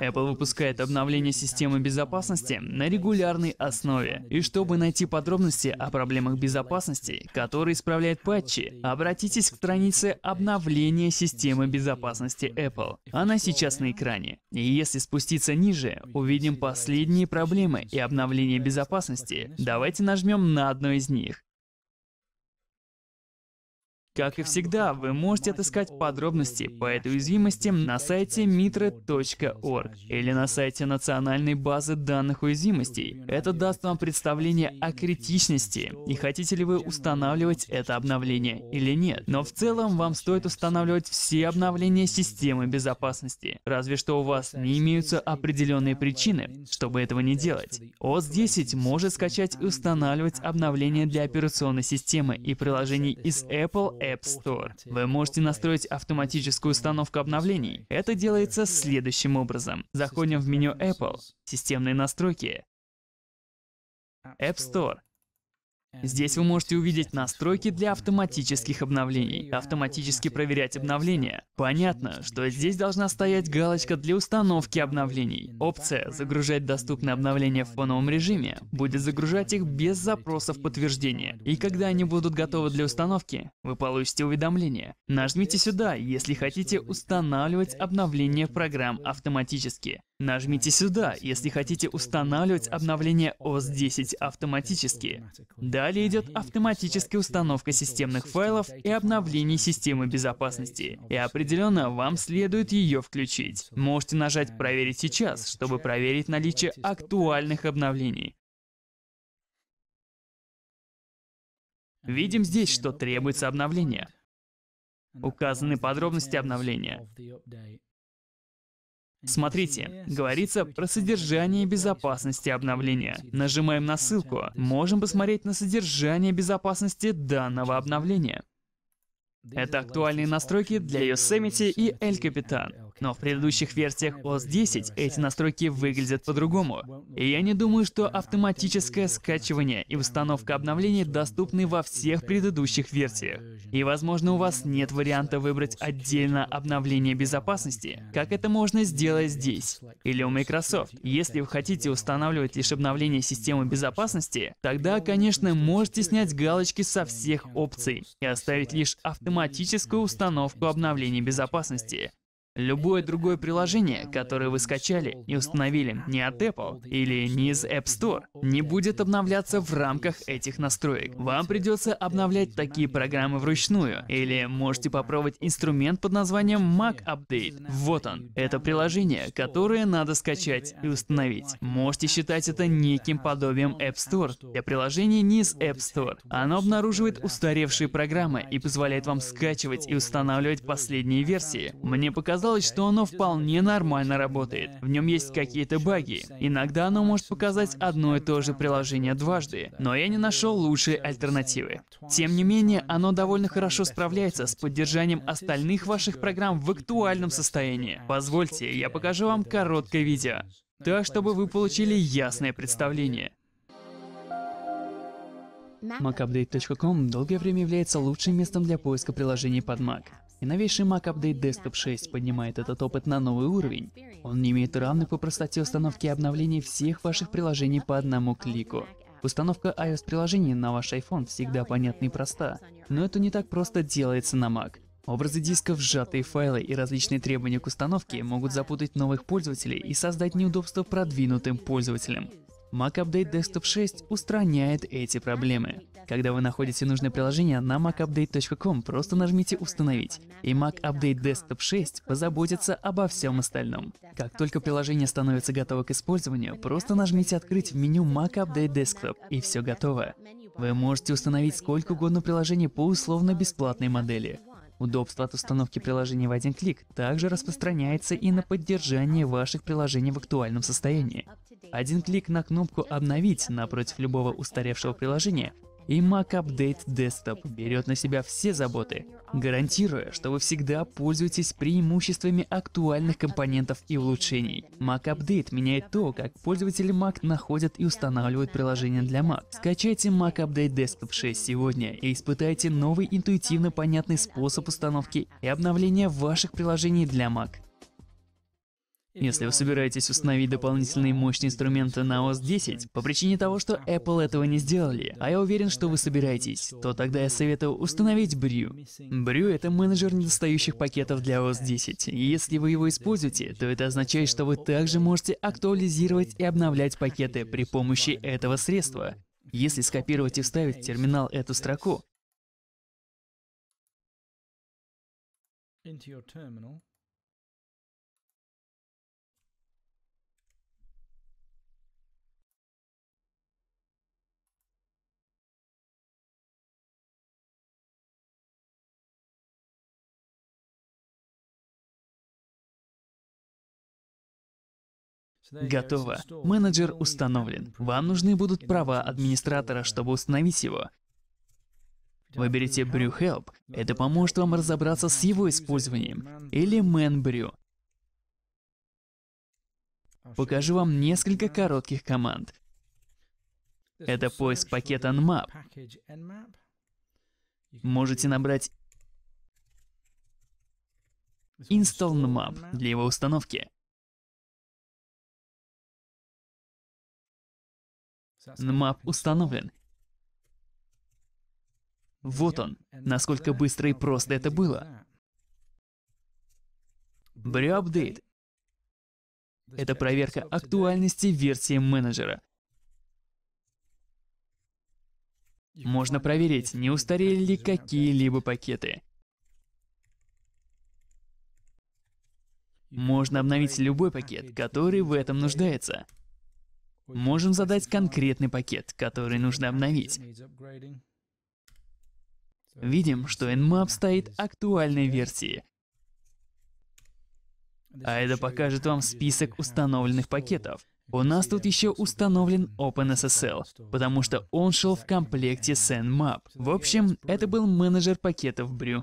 Apple выпускает обновления системы безопасности на регулярной основе. И чтобы найти подробности о проблемах безопасности, которые исправляют патчи, обратитесь к странице обновления системы безопасности Apple. Она сейчас на экране. И если спуститься ниже, увидим последние проблемы и обновления безопасности. Давайте нажмем на одно из них. Как и всегда, вы можете отыскать подробности по этой уязвимости на сайте mitre.org или на сайте Национальной базы данных уязвимостей. Это даст вам представление о критичности и хотите ли вы устанавливать это обновление или нет. Но в целом вам стоит устанавливать все обновления системы безопасности, разве что у вас не имеются определенные причины, чтобы этого не делать. OS 10 может скачать и устанавливать обновления для операционной системы и приложений из Apple, App Store. Вы можете настроить автоматическую установку обновлений. Это делается следующим образом. Заходим в меню Apple, системные настройки, App Store, Здесь вы можете увидеть настройки для автоматических обновлений, автоматически проверять обновления. Понятно, что здесь должна стоять галочка для установки обновлений. Опция «Загружать доступные обновления в фоновом режиме» будет загружать их без запросов подтверждения. И когда они будут готовы для установки, вы получите уведомление. Нажмите сюда, если хотите устанавливать обновления программ автоматически. Нажмите сюда, если хотите устанавливать обновление OS 10 автоматически. Далее идет автоматическая установка системных файлов и обновление системы безопасности. И определенно вам следует ее включить. Можете нажать «Проверить сейчас», чтобы проверить наличие актуальных обновлений. Видим здесь, что требуется обновление. Указаны подробности обновления. Смотрите, говорится про содержание безопасности обновления. Нажимаем на ссылку, можем посмотреть на содержание безопасности данного обновления. Это актуальные настройки для Yosemite и El Capitan. Но в предыдущих версиях OS 10 эти настройки выглядят по-другому. И я не думаю, что автоматическое скачивание и установка обновлений доступны во всех предыдущих версиях. И, возможно, у вас нет варианта выбрать отдельно обновление безопасности, как это можно сделать здесь. Или у Microsoft. Если вы хотите устанавливать лишь обновление системы безопасности, тогда, конечно, можете снять галочки со всех опций и оставить лишь автоматическую установку обновлений безопасности, Любое другое приложение, которое вы скачали и установили не от Apple или не из App Store, не будет обновляться в рамках этих настроек. Вам придется обновлять такие программы вручную, или можете попробовать инструмент под названием Mac Update. Вот он. Это приложение, которое надо скачать и установить. Можете считать это неким подобием App Store для приложений не из App Store. Оно обнаруживает устаревшие программы и позволяет вам скачивать и устанавливать последние версии. Мне показалось, оказалось, что оно вполне нормально работает. В нем есть какие-то баги. Иногда оно может показать одно и то же приложение дважды, но я не нашел лучшей альтернативы. Тем не менее, оно довольно хорошо справляется с поддержанием остальных ваших программ в актуальном состоянии. Позвольте, я покажу вам короткое видео, так чтобы вы получили ясное представление. MacUpdate.com долгое время является лучшим местом для поиска приложений под Mac. И новейший Mac Update Desktop 6 поднимает этот опыт на новый уровень. Он не имеет равных по простоте установки и обновлений всех ваших приложений по одному клику. Установка iOS-приложений на ваш iPhone всегда понятна и проста, но это не так просто делается на Mac. Образы дисков, сжатые файлы и различные требования к установке могут запутать новых пользователей и создать неудобства продвинутым пользователям. Mac Update Desktop 6 устраняет эти проблемы. Когда вы находите нужное приложение на macupdate.com, просто нажмите «Установить», и Mac Update Desktop 6 позаботится обо всем остальном. Как только приложение становится готово к использованию, просто нажмите «Открыть» в меню Mac Update Desktop, и все готово. Вы можете установить сколько угодно приложений по условно-бесплатной модели. Удобство от установки приложений в один клик также распространяется и на поддержание ваших приложений в актуальном состоянии. Один клик на кнопку «Обновить» напротив любого устаревшего приложения и Mac Update Desktop берет на себя все заботы, гарантируя, что вы всегда пользуетесь преимуществами актуальных компонентов и улучшений. Mac Update меняет то, как пользователи Mac находят и устанавливают приложения для Mac. Скачайте Mac Update Desktop 6 сегодня и испытайте новый интуитивно понятный способ установки и обновления ваших приложений для Mac. Если вы собираетесь установить дополнительные мощные инструменты на OS 10, по причине того, что Apple этого не сделали, а я уверен, что вы собираетесь, то тогда я советую установить Brew. Brew — это менеджер недостающих пакетов для OS 10. И если вы его используете, то это означает, что вы также можете актуализировать и обновлять пакеты при помощи этого средства. Если скопировать и вставить в терминал эту строку, Готово. Менеджер установлен. Вам нужны будут права администратора, чтобы установить его. Выберите Brew Help. Это поможет вам разобраться с его использованием. Или Man Brew. Покажу вам несколько коротких команд. Это поиск пакета Nmap. Можете набрать install nmap для его установки. Мап установлен. Вот он, насколько быстро и просто это было. Брю апдейт. Это проверка актуальности версии менеджера. Можно проверить, не устарели ли какие-либо пакеты. Можно обновить любой пакет, который в этом нуждается можем задать конкретный пакет, который нужно обновить. Видим, что Nmap стоит актуальной версии. А это покажет вам список установленных пакетов. У нас тут еще установлен OpenSSL, потому что он шел в комплекте с Nmap. В общем, это был менеджер пакетов Brew.